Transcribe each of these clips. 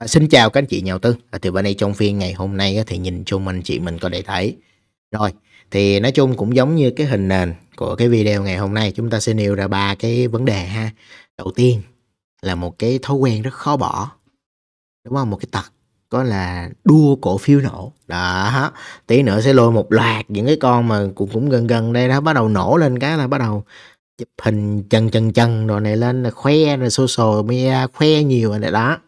À, xin chào các anh chị nhà đầu tư. À, thì bên đây trong phiên ngày hôm nay á, thì nhìn chung anh chị mình có thể thấy. Rồi, thì nói chung cũng giống như cái hình nền của cái video ngày hôm nay chúng ta sẽ nêu ra ba cái vấn đề ha. Đầu tiên là một cái thói quen rất khó bỏ. Đúng không? Một cái tật có là đua cổ phiếu nổ đó tí nữa sẽ lôi một loạt những cái con mà cũng cũng gần gần đây đó bắt đầu nổ lên cái là bắt đầu chụp hình chân chân chân rồi này lên là khoe rồi social media khoe nhiều rồi này đó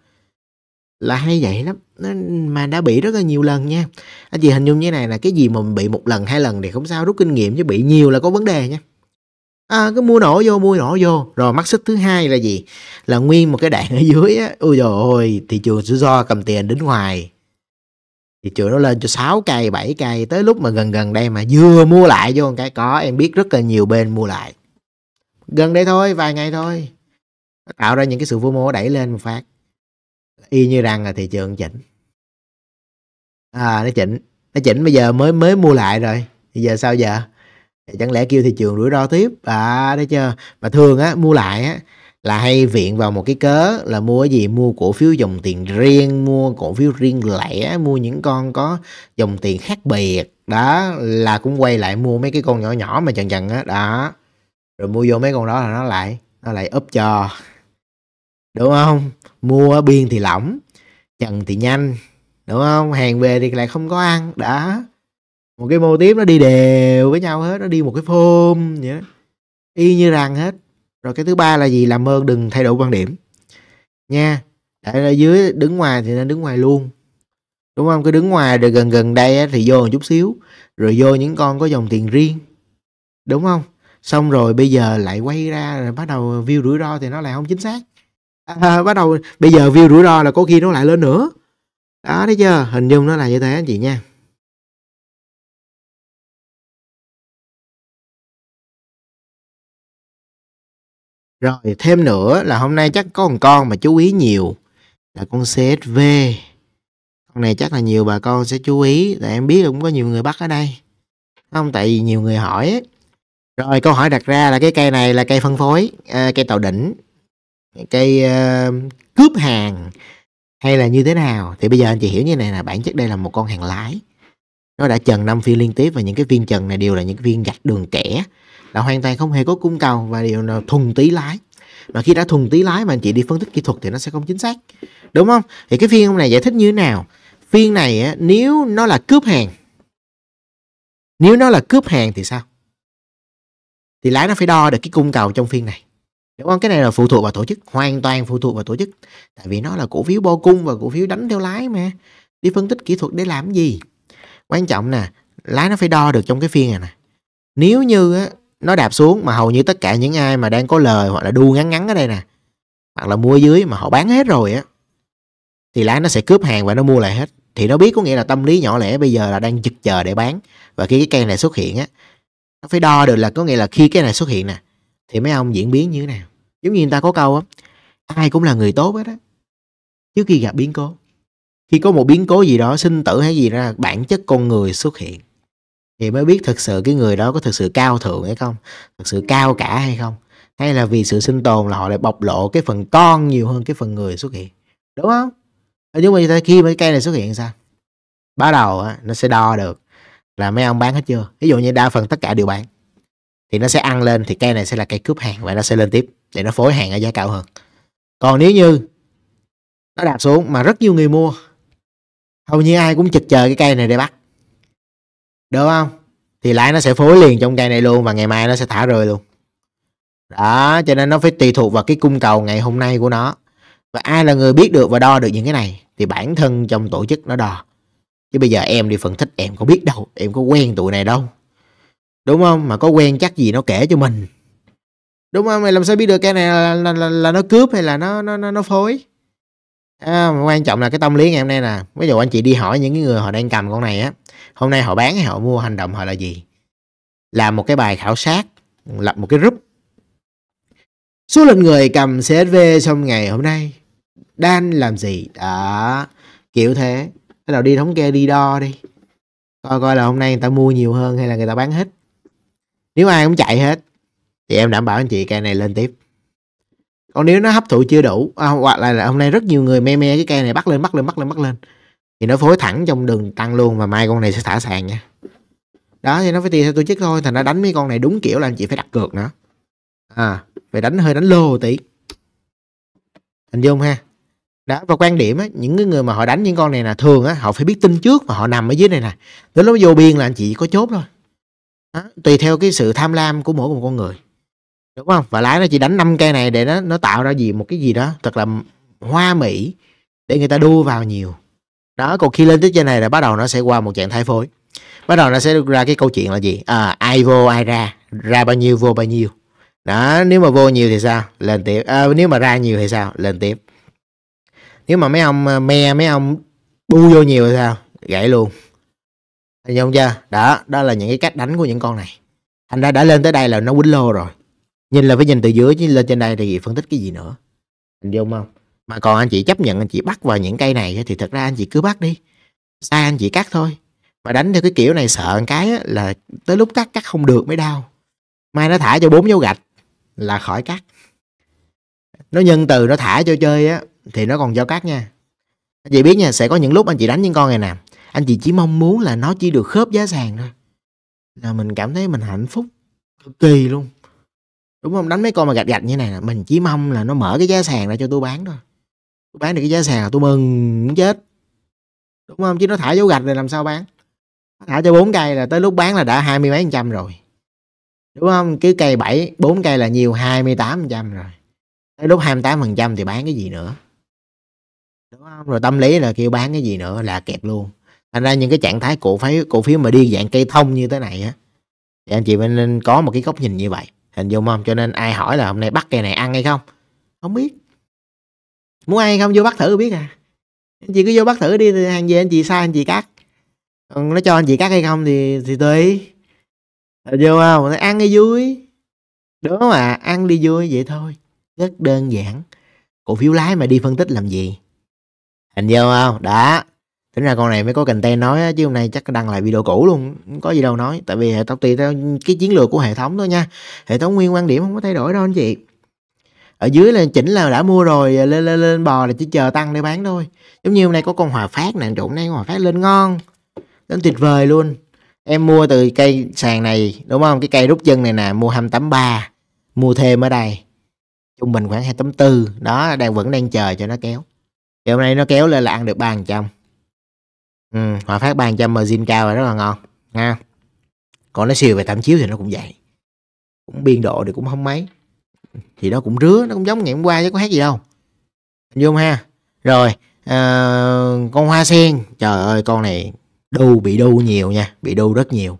là hay vậy lắm nó, mà đã bị rất là nhiều lần nha anh chị hình dung như này là cái gì mà mình bị một lần hai lần thì không sao rút kinh nghiệm chứ bị nhiều là có vấn đề nha à, cứ mua nổ vô mua nổ vô rồi mắc xích thứ hai là gì là nguyên một cái đạn ở dưới á ôi trời ơi thị trường rủi ro cầm tiền đến ngoài thị trường nó lên cho 6 cây 7 cây tới lúc mà gần gần đây mà vừa mua lại vô một cái có em biết rất là nhiều bên mua lại gần đây thôi vài ngày thôi tạo ra những cái sự vô mô đẩy lên một phát y như rằng là thị trường chỉnh à nó chỉnh nó chỉnh bây giờ mới mới mua lại rồi bây giờ sao giờ chẳng lẽ kêu thị trường rủi ro tiếp à thấy chưa mà thường á mua lại á là hay viện vào một cái cớ là mua cái gì mua cổ phiếu dòng tiền riêng mua cổ phiếu riêng lẻ mua những con có dòng tiền khác biệt đó là cũng quay lại mua mấy cái con nhỏ nhỏ mà chần chần á đó rồi mua vô mấy con đó là nó lại nó lại úp cho đúng không mua biên thì lỏng trần thì nhanh đúng không hàng về thì lại không có ăn đã một cái mô tiếp nó đi đều với nhau hết nó đi một cái phôm vậy y như rằng hết rồi cái thứ ba là gì làm ơn đừng thay đổi quan điểm nha để ở dưới đứng ngoài thì nên đứng ngoài luôn đúng không cứ đứng ngoài rồi gần gần đây thì vô một chút xíu rồi vô những con có dòng tiền riêng đúng không xong rồi bây giờ lại quay ra rồi bắt đầu view rủi ro thì nó lại không chính xác à, bắt đầu bây giờ view rủi ro là có khi nó lại lên nữa đó thấy chưa hình dung nó là như thế anh chị nha Rồi thêm nữa là hôm nay chắc có một con mà chú ý nhiều là con CSV. Con này chắc là nhiều bà con sẽ chú ý tại em biết cũng có nhiều người bắt ở đây. Không tại vì nhiều người hỏi. Rồi câu hỏi đặt ra là cái cây này là cây phân phối, à, cây tàu đỉnh cái uh, cướp hàng hay là như thế nào thì bây giờ anh chị hiểu như này là bản chất đây là một con hàng lái nó đã trần năm phiên liên tiếp và những cái viên trần này đều là những viên gạch đường kẻ là hoàn toàn không hề có cung cầu và đều là thuần tí lái mà khi đã thuần tí lái mà anh chị đi phân tích kỹ thuật thì nó sẽ không chính xác đúng không thì cái phiên hôm này giải thích như thế nào phiên này nếu nó là cướp hàng nếu nó là cướp hàng thì sao thì lái nó phải đo được cái cung cầu trong phiên này Đúng không? Cái này là phụ thuộc vào tổ chức, hoàn toàn phụ thuộc vào tổ chức. Tại vì nó là cổ phiếu bo cung và cổ phiếu đánh theo lái mà. Đi phân tích kỹ thuật để làm gì? Quan trọng nè, lái nó phải đo được trong cái phiên này nè. Nếu như á, nó đạp xuống mà hầu như tất cả những ai mà đang có lời hoặc là đu ngắn ngắn ở đây nè, hoặc là mua dưới mà họ bán hết rồi á, thì lái nó sẽ cướp hàng và nó mua lại hết. Thì nó biết có nghĩa là tâm lý nhỏ lẻ bây giờ là đang chực chờ để bán. Và khi cái cây này xuất hiện á, nó phải đo được là có nghĩa là khi cái này xuất hiện nè, thì mấy ông diễn biến như thế nào giống như người ta có câu á ai cũng là người tốt hết á trước khi gặp biến cố khi có một biến cố gì đó sinh tử hay gì ra bản chất con người xuất hiện thì mới biết thực sự cái người đó có thực sự cao thượng hay không thực sự cao cả hay không hay là vì sự sinh tồn là họ lại bộc lộ cái phần con nhiều hơn cái phần người xuất hiện đúng không nhưng mà khi mấy cây này xuất hiện sao bắt đầu nó sẽ đo được là mấy ông bán hết chưa ví dụ như đa phần tất cả đều bán thì nó sẽ ăn lên thì cây này sẽ là cây cướp hàng và nó sẽ lên tiếp để nó phối hàng ở giá cao hơn còn nếu như nó đạp xuống mà rất nhiều người mua hầu như ai cũng chực chờ cái cây này để bắt được không thì lãi nó sẽ phối liền trong cây này luôn và ngày mai nó sẽ thả rơi luôn đó cho nên nó phải tùy thuộc vào cái cung cầu ngày hôm nay của nó và ai là người biết được và đo được những cái này thì bản thân trong tổ chức nó đo chứ bây giờ em đi phân tích em có biết đâu em có quen tụi này đâu Đúng không? Mà có quen chắc gì nó kể cho mình. Đúng không? Mày làm sao biết được cái này là, là, là, là nó cướp hay là nó nó nó, nó phối? À, quan trọng là cái tâm lý ngày hôm nay nè. Ví dụ anh chị đi hỏi những người họ đang cầm con này á. Hôm nay họ bán hay họ mua hành động họ là gì? Làm một cái bài khảo sát. Lập một cái group. Số lượng người cầm CSV trong ngày hôm nay đang làm gì? Đó. Kiểu thế. Bắt đầu đi thống kê đi đo đi coi coi là hôm nay người ta mua nhiều hơn hay là người ta bán hết nếu ai cũng chạy hết thì em đảm bảo anh chị cây này lên tiếp còn nếu nó hấp thụ chưa đủ à, hoặc là, là hôm nay rất nhiều người me me cái cây này bắt lên bắt lên bắt lên bắt lên thì nó phối thẳng trong đường tăng luôn mà mai con này sẽ thả sàn nha đó thì nó phải tùy theo tổ chức thôi thành nó đánh mấy con này đúng kiểu là anh chị phải đặt cược nữa à phải đánh hơi đánh lô một tí hình dung ha đó và quan điểm á, những người mà họ đánh những con này là thường á họ phải biết tin trước và họ nằm ở dưới này nè đến lúc vô biên là anh chị có chốt thôi đó, tùy theo cái sự tham lam của mỗi một con người đúng không và lái nó chỉ đánh năm cây này để nó nó tạo ra gì một cái gì đó thật là hoa mỹ để người ta đua vào nhiều đó còn khi lên tới trên này là bắt đầu nó sẽ qua một trạng thái phối bắt đầu nó sẽ ra cái câu chuyện là gì à, ai vô ai ra ra bao nhiêu vô bao nhiêu đó nếu mà vô nhiều thì sao lên tiếp à, nếu mà ra nhiều thì sao lên tiếp nếu mà mấy ông à, me mấy ông bu vô nhiều thì sao gãy luôn Thấy không chưa? Đó, đó là những cái cách đánh của những con này. Thành ra đã lên tới đây là nó quýnh lô rồi. Nhìn là phải nhìn từ dưới chứ lên trên đây thì phân tích cái gì nữa. Hình dung không? Mà còn anh chị chấp nhận anh chị bắt vào những cây này thì thật ra anh chị cứ bắt đi. Sai anh chị cắt thôi. Mà đánh theo cái kiểu này sợ một cái là tới lúc cắt cắt không được mới đau. Mai nó thả cho bốn dấu gạch là khỏi cắt. Nó nhân từ nó thả cho chơi á thì nó còn cho cắt nha. Anh chị biết nha, sẽ có những lúc anh chị đánh những con này nè anh chị chỉ mong muốn là nó chỉ được khớp giá sàn thôi là mình cảm thấy mình hạnh phúc cực kỳ luôn đúng không đánh mấy con mà gạch gạch như này là mình chỉ mong là nó mở cái giá sàn ra cho tôi bán thôi tôi bán được cái giá sàn là tôi mừng chết đúng không chứ nó thả dấu gạch rồi làm sao bán thả cho bốn cây là tới lúc bán là đã hai mươi mấy trăm rồi đúng không cứ cây bảy bốn cây là nhiều hai mươi tám trăm rồi tới lúc hai mươi tám phần trăm thì bán cái gì nữa đúng không rồi tâm lý là kêu bán cái gì nữa là kẹp luôn thành ra những cái trạng thái cổ phiếu cổ phiếu mà đi dạng cây thông như thế này á thì anh chị mình nên có một cái góc nhìn như vậy hình dung không cho nên ai hỏi là hôm nay bắt cây này ăn hay không không biết muốn ăn hay không vô bắt thử biết à anh chị cứ vô bắt thử đi thì hàng về anh chị sai anh chị cắt còn nó cho anh chị cắt hay không thì thì tùy vô không nó ăn đi vui đúng mà ăn đi vui vậy thôi rất đơn giản cổ phiếu lái mà đi phân tích làm gì hình vô không đó tính ra con này mới có content nói á, chứ hôm nay chắc đăng lại video cũ luôn không có gì đâu nói tại vì hệ tộc tùy theo cái chiến lược của hệ thống thôi nha hệ thống nguyên quan điểm không có thay đổi đâu anh chị ở dưới là chỉnh là đã mua rồi lên lên lên bò là chỉ chờ tăng để bán thôi giống như hôm nay có con hòa phát nè trộn nay hòa phát lên ngon lên tuyệt vời luôn em mua từ cây sàn này đúng không cái cây rút chân này nè mua 283 mua thêm ở đây trung bình khoảng 284 đó đang vẫn đang chờ cho nó kéo thì hôm nay nó kéo lên là ăn được ba trăm ừ, hòa phát 300 margin cao là rất là ngon nha còn nó siêu về thảm chiếu thì nó cũng vậy cũng biên độ thì cũng không mấy thì nó cũng rứa nó cũng giống ngày hôm qua chứ có hát gì đâu Hình không ha rồi à, con hoa sen trời ơi con này đu bị đu nhiều nha bị đu rất nhiều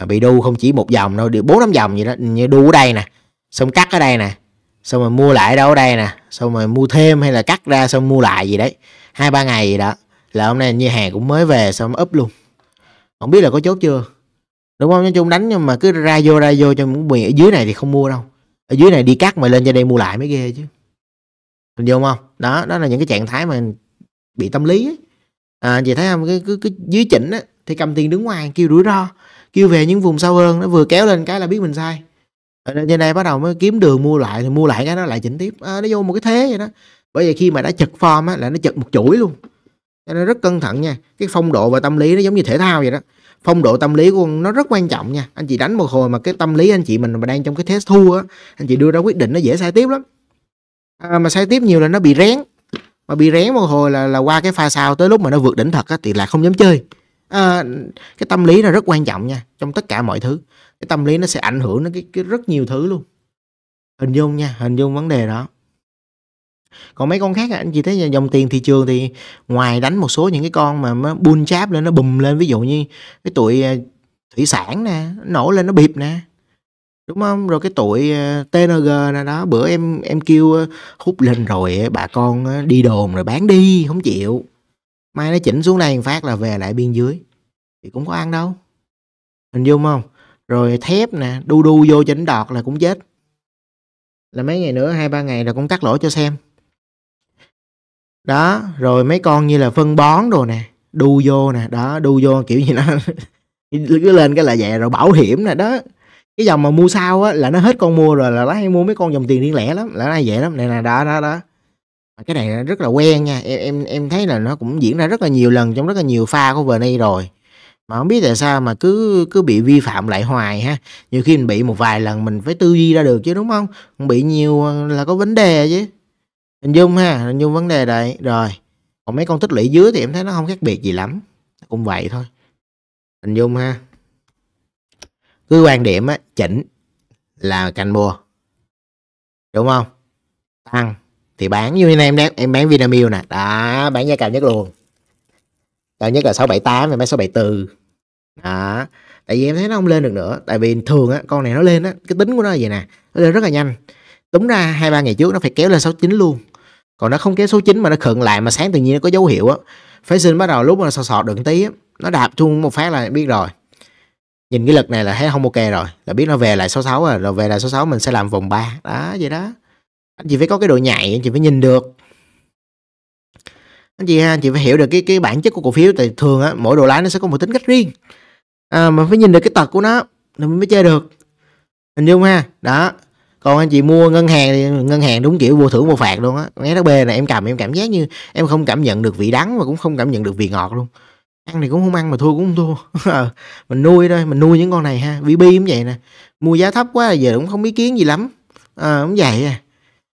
mà bị đu không chỉ một vòng đâu bốn năm vòng gì đó như đu ở đây nè xong cắt ở đây nè xong rồi mua lại đâu ở đây nè xong rồi mua thêm hay là cắt ra xong mua lại gì đấy hai ba ngày gì đó là hôm nay như hàng cũng mới về xong úp luôn không biết là có chốt chưa đúng không nói chung đánh nhưng mà cứ ra vô ra vô cho miền ở dưới này thì không mua đâu ở dưới này đi cắt mà lên trên đây mua lại mới ghê chứ mình vô không đó đó là những cái trạng thái mà bị tâm lý ấy. à chị thấy không cái cái, cái dưới chỉnh á thì cầm tiền đứng ngoài kêu rủi ro kêu về những vùng sâu hơn nó vừa kéo lên cái là biết mình sai ở trên đây bắt đầu mới kiếm đường mua lại thì mua lại cái nó lại chỉnh tiếp à, nó vô một cái thế vậy đó bởi vì khi mà đã chật form á là nó chật một chuỗi luôn cho nên rất cẩn thận nha cái phong độ và tâm lý nó giống như thể thao vậy đó phong độ tâm lý của nó rất quan trọng nha anh chị đánh một hồi mà cái tâm lý anh chị mình mà đang trong cái thế thua á anh chị đưa ra quyết định nó dễ sai tiếp lắm à, mà sai tiếp nhiều là nó bị rén mà bị rén một hồi là là qua cái pha sao tới lúc mà nó vượt đỉnh thật á, thì là không dám chơi à, cái tâm lý nó rất quan trọng nha trong tất cả mọi thứ cái tâm lý nó sẽ ảnh hưởng đến cái, cái rất nhiều thứ luôn hình dung nha hình dung vấn đề đó còn mấy con khác anh chị thấy dòng tiền thị trường thì ngoài đánh một số những cái con mà nó bull cháp lên nó bùm lên ví dụ như cái tuổi à, thủy sản nè nổ lên nó bịp nè đúng không rồi cái tuổi à, TNG nè đó bữa em em kêu à, hút lên rồi bà con đi đồn rồi bán đi không chịu mai nó chỉnh xuống đây phát là về lại biên dưới thì cũng có ăn đâu hình dung không rồi thép nè đu đu vô chỉnh đọt là cũng chết là mấy ngày nữa hai ba ngày là cũng cắt lỗ cho xem đó rồi mấy con như là phân bón đồ nè đu vô nè đó đu vô kiểu gì nó cứ lên cái là vậy rồi bảo hiểm nè đó cái dòng mà mua sau á là nó hết con mua rồi là nó hay mua mấy con dòng tiền riêng lẻ lắm là nó vậy lắm này là đó đó đó cái này rất là quen nha em em em thấy là nó cũng diễn ra rất là nhiều lần trong rất là nhiều pha của vừa nay rồi mà không biết tại sao mà cứ cứ bị vi phạm lại hoài ha nhiều khi mình bị một vài lần mình phải tư duy ra được chứ đúng không bị nhiều là có vấn đề chứ hình dung ha hình dung vấn đề đây rồi còn mấy con tích lũy dưới thì em thấy nó không khác biệt gì lắm cũng vậy thôi hình dung ha cứ quan điểm á chỉnh là canh mua đúng không tăng thì bán như thế này em đang em bán Vinamilk nè đó bán giá cao nhất luôn cao nhất là 678 và mấy 674 đó tại vì em thấy nó không lên được nữa tại vì thường á con này nó lên á cái tính của nó là vậy nè nó lên rất là nhanh đúng ra hai ba ngày trước nó phải kéo lên 69 luôn còn nó không kéo số 9 mà nó khựng lại mà sáng tự nhiên nó có dấu hiệu á phế sinh bắt đầu lúc mà nó sọt sọt đựng tí á nó đạp chung một phát là biết rồi nhìn cái lực này là thấy không ok rồi là biết nó về lại 66 rồi rồi về lại 66 mình sẽ làm vòng 3 đó vậy đó anh chị phải có cái độ nhạy anh chị phải nhìn được anh chị ha anh chị phải hiểu được cái cái bản chất của cổ phiếu thì thường á mỗi đồ lái nó sẽ có một tính cách riêng à, mà phải nhìn được cái tật của nó thì mới chơi được hình dung ha đó còn anh chị mua ngân hàng thì ngân hàng đúng kiểu vô thưởng vô phạt luôn á SHB này em cầm em cảm giác như em không cảm nhận được vị đắng mà cũng không cảm nhận được vị ngọt luôn ăn thì cũng không ăn mà thua cũng không thua ờ, mình nuôi thôi mình nuôi những con này ha VB cũng vậy nè mua giá thấp quá giờ cũng không ý kiến gì lắm à, cũng vậy à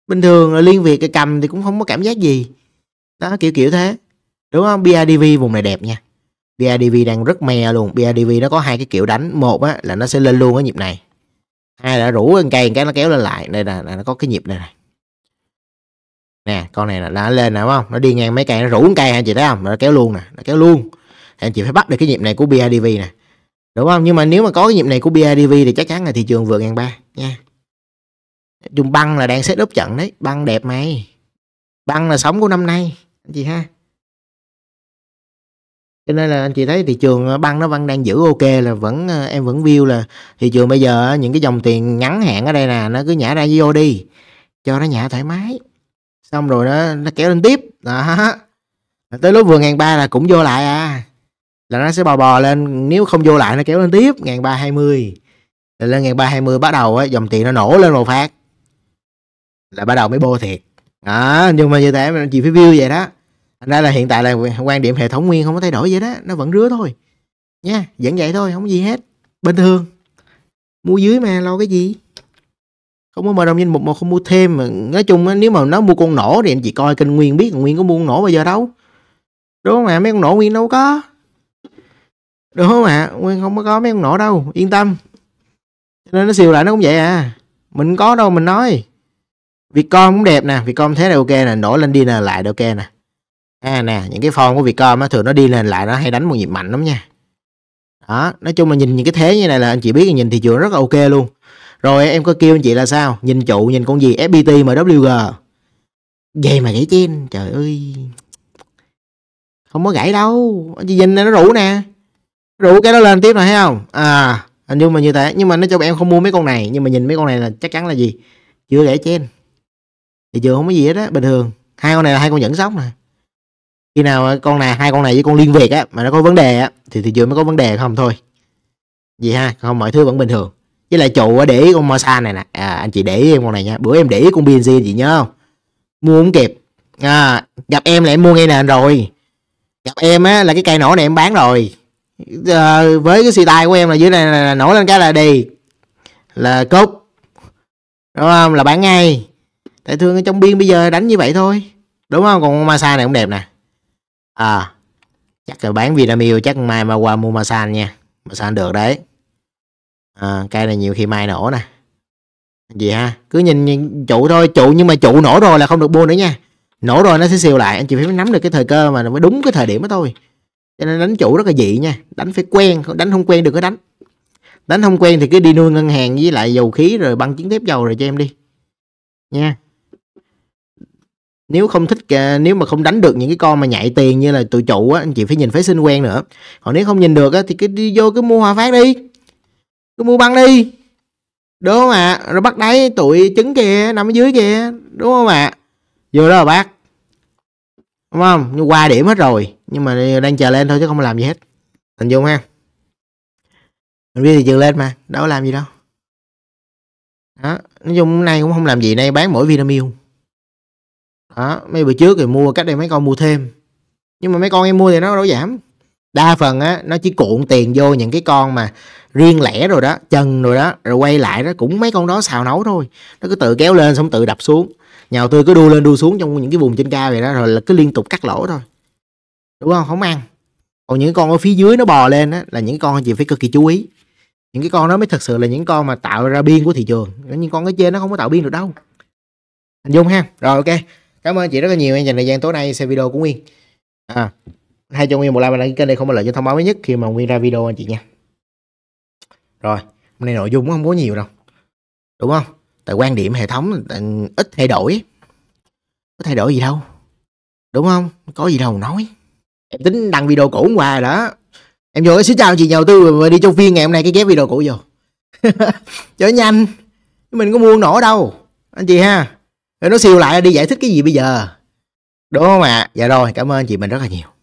bình thường là liên việt cầm thì cũng không có cảm giác gì đó kiểu kiểu thế đúng không BIDV vùng này đẹp nha BIDV đang rất me luôn BIDV nó có hai cái kiểu đánh một á là nó sẽ lên luôn ở nhịp này hai đã rủ lên cây cái nó kéo lên lại đây là, nó có cái nhịp này này nè con này là đã lên nè không nó đi ngang mấy cây nó rủ cây hả chị thấy không nó kéo luôn nè nó kéo luôn thì anh chị phải bắt được cái nhịp này của BIDV nè đúng không nhưng mà nếu mà có cái nhịp này của BIDV thì chắc chắn là thị trường vượt ngàn ba nha chung băng là đang xếp up trận đấy băng đẹp mày băng là sống của năm nay anh chị ha cho nên là anh chị thấy thị trường ờ, băng nó vẫn đang giữ ok là vẫn ờ, em vẫn view là thị trường bây giờ ờ, những cái dòng tiền ngắn hạn ở đây nè nó cứ nhả ra vô đi cho nó nhả thoải mái xong rồi nó nó kéo lên tiếp đó tới lúc vừa ngàn ba là cũng vô lại à là nó sẽ bò bò lên nếu không vô lại nó kéo lên tiếp ngàn ba hai mươi lên ngàn ba hai mươi bắt đầu á dòng tiền nó nổ lên một phát là bắt đầu mới bô thiệt đó nhưng mà như thế mình chị phải view vậy đó thành ra là hiện tại là quan điểm hệ thống nguyên không có thay đổi vậy đó nó vẫn rứa thôi nha vẫn vậy thôi không có gì hết bình thường mua dưới mà lo cái gì không có mời đồng danh mục mà không mua thêm mà nói chung nếu mà nó mua con nổ thì anh chị coi kênh nguyên biết nguyên có mua con nổ bao giờ đâu đúng không ạ mấy con nổ nguyên đâu có đúng không ạ nguyên không có mấy con nổ đâu yên tâm cho nên nó siêu lại nó cũng vậy à mình có đâu mình nói con cũng đẹp nè Vietcom thế là ok nè nổi lên đi nè lại ok nè à, nè những cái form của Vietcom á thường nó đi lên lại nó hay đánh một nhịp mạnh lắm nha đó nói chung là nhìn những cái thế như này là anh chị biết nhìn thị trường rất là ok luôn rồi em có kêu anh chị là sao nhìn trụ nhìn con gì FPT wg về mà gãy trên trời ơi không có gãy đâu anh chị nhìn này nó rủ nè rủ cái đó lên tiếp rồi thấy không à anh dung mà như thế nhưng mà nói chung em không mua mấy con này nhưng mà nhìn mấy con này là chắc chắn là gì chưa gãy trên thì chưa không có gì hết á bình thường hai con này là hai con dẫn sóc nè khi nào con này hai con này với con liên việt á mà nó có vấn đề á thì thị trường mới có vấn đề không thôi gì ha không mọi thứ vẫn bình thường với lại chủ để ý con Mosa này nè à, anh chị để ý em con này nha bữa em để ý con BNG chị nhớ không mua không kịp à, gặp em là em mua ngay nè rồi gặp em á là cái cây nổ này em bán rồi à, với cái xì tay của em là dưới này là, là nổ lên cái là đi là cốt đúng không là bán ngay tại thương ở trong biên bây giờ đánh như vậy thôi đúng không còn Masa này cũng đẹp nè à chắc là bán Vinamilk chắc mai mà qua mua Masan nha Masan được đấy à, cây này nhiều khi mai nổ nè gì ha cứ nhìn, nhìn trụ thôi trụ nhưng mà trụ nổ rồi là không được mua nữa nha nổ rồi nó sẽ siêu lại anh chị phải nắm được cái thời cơ mà mới đúng cái thời điểm đó thôi cho nên đánh chủ rất là dị nha đánh phải quen đánh không quen được có đánh đánh không quen thì cứ đi nuôi ngân hàng với lại dầu khí rồi băng chiến thép dầu rồi cho em đi nha nếu không thích nếu mà không đánh được những cái con mà nhạy tiền như là tụi trụ á anh chị phải nhìn phải sinh quen nữa còn nếu không nhìn được á thì cứ đi vô cứ mua hoa phát đi cứ mua băng đi đúng không ạ à? rồi bắt đáy tụi trứng kia nằm ở dưới kia đúng không ạ à? vô đó là bác đúng không nhưng qua điểm hết rồi nhưng mà đang chờ lên thôi chứ không làm gì hết thành dung ha mình biết thì chừng lên mà đâu có làm gì đâu đó nói chung nay cũng không làm gì nay bán mỗi vinamilk đó mấy bữa trước thì mua cách đây mấy con mua thêm nhưng mà mấy con em mua thì nó đâu giảm đa phần á nó chỉ cuộn tiền vô những cái con mà riêng lẻ rồi đó chân rồi đó rồi quay lại đó cũng mấy con đó xào nấu thôi nó cứ tự kéo lên xong tự đập xuống nhà đầu tư cứ đu lên đu xuống trong những cái vùng trên cao vậy đó rồi là cứ liên tục cắt lỗ thôi đúng không không ăn còn những con ở phía dưới nó bò lên á là những con chị phải cực kỳ chú ý những cái con đó mới thật sự là những con mà tạo ra biên của thị trường nhưng con ở trên nó không có tạo biên được đâu hình dung ha rồi ok cảm ơn chị rất là nhiều em dành thời gian tối nay xem video của nguyên à hay cho nguyên một like và đăng ký kênh để không bỏ lỡ những thông báo mới nhất khi mà nguyên ra video anh chị nha rồi hôm nay nội dung không có nhiều đâu đúng không tại quan điểm hệ thống ít thay đổi có thay đổi gì đâu đúng không có gì đâu nói em tính đăng video cũ hôm qua rồi đó em vô xin chào chị nhà đầu tư và đi trong phiên ngày hôm nay cái ghép video cũ vô cho nhanh mình có mua nổi đâu anh chị ha rồi nó siêu lại đi giải thích cái gì bây giờ? Đúng không ạ? À? Dạ rồi, cảm ơn chị mình rất là nhiều.